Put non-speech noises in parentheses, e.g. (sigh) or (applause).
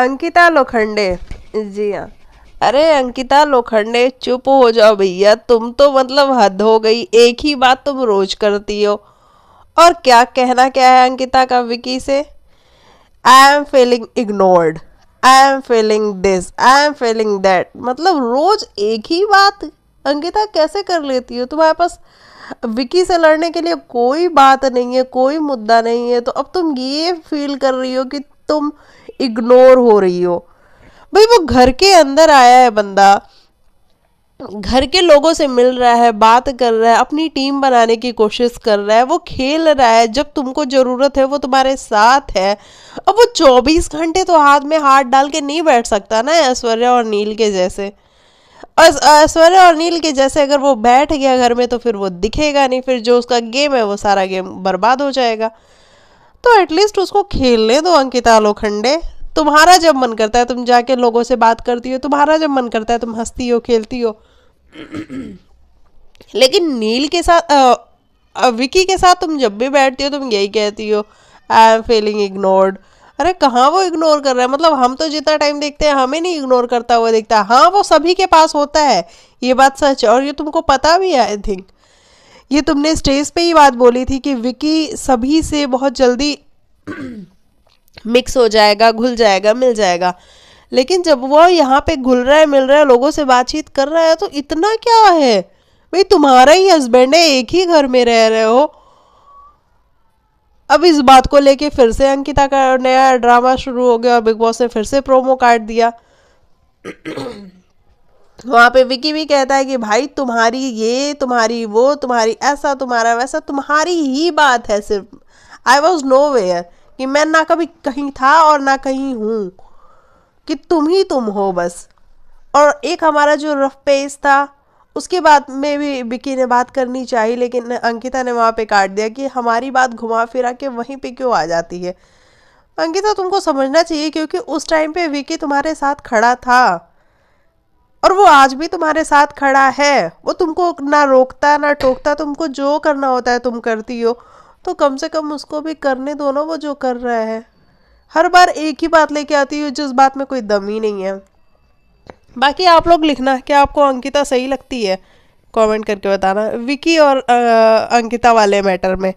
अंकिता लोखंडे जी हाँ अरे अंकिता लोखंडे चुप हो जाओ भैया तुम तो मतलब हद हो गई एक ही बात तुम रोज करती हो और क्या कहना क्या है अंकिता का विकी से I am feeling ignored I am feeling this I am feeling that मतलब रोज एक ही बात अंकिता कैसे कर लेती हो तुम्हारे पास विकी से लड़ने के लिए कोई बात नहीं है कोई मुद्दा नहीं है तो अब तुम ये फील कर रही हो कि तुम इग्नोर हो रही हो भाई वो घर के अंदर आया है बंदा घर के लोगों से मिल रहा है बात कर रहा है अपनी टीम बनाने की कोशिश कर रहा है वो खेल रहा है जब तुमको ज़रूरत है वो तुम्हारे साथ है अब वो 24 घंटे तो हाथ में हाथ डाल के नहीं बैठ सकता ना ऐश्वर्या और नील के जैसे ऐश्वर्या और नील के जैसे अगर वो बैठ गया घर में तो फिर वो दिखेगा नहीं फिर जो उसका गेम है वो सारा गेम बर्बाद हो जाएगा तो एटलीस्ट उसको खेलने दो अंकिता लोखंडे तुम्हारा जब मन करता है तुम जाके लोगों से बात करती हो तुम्हारा जब मन करता है तुम हंसती हो खेलती हो (clears throat) लेकिन नील के साथ विकी के साथ तुम जब भी बैठती हो तुम यही कहती हो आई एम फीलिंग इग्नोर्ड अरे कहाँ वो इग्नोर कर रहा है मतलब हम तो जितना टाइम देखते हैं हमें नहीं इग्नोर करता हुआ देखता हाँ वो सभी के पास होता है ये बात सच और ये तुमको पता भी है आई थिंक ये तुमने स्टेज पे ही बात बोली थी कि विकी सभी से बहुत जल्दी मिक्स हो जाएगा घुल जाएगा मिल जाएगा लेकिन जब वो यहाँ पे घुल रहा है मिल रहा है लोगों से बातचीत कर रहा है तो इतना क्या है भाई तुम्हारा ही हस्बैंड है एक ही घर में रह रहे हो अब इस बात को लेके फिर से अंकिता का नया ड्रामा शुरू हो गया और बिग बॉस ने फिर से प्रोमो काट दिया वहाँ पे विकी भी कहता है कि भाई तुम्हारी ये तुम्हारी वो तुम्हारी ऐसा तुम्हारा वैसा तुम्हारी ही बात है सिर्फ आई वॉज नो वेयर कि मैं ना कभी कहीं था और ना कहीं हूँ कि तुम ही तुम हो बस और एक हमारा जो रफ पेज था उसके बाद में भी विकी ने बात करनी चाहिए लेकिन अंकिता ने वहाँ पे काट दिया कि हमारी बात घुमा फिरा के वहीं पे क्यों आ जाती है अंकिता तुमको समझना चाहिए क्योंकि उस टाइम पे विकी तुम्हारे साथ खड़ा था और वो आज भी तुम्हारे साथ खड़ा है वो तुमको ना रोकता ना टोकता तुमको जो करना होता है तुम करती हो तो कम से कम उसको भी करने दो ना वो जो कर रहा है हर बार एक ही बात लेके आती हूँ जिस बात में कोई दम ही नहीं है बाकी आप लोग लिखना क्या आपको अंकिता सही लगती है कमेंट करके बताना विकी और आ, अंकिता वाले मैटर में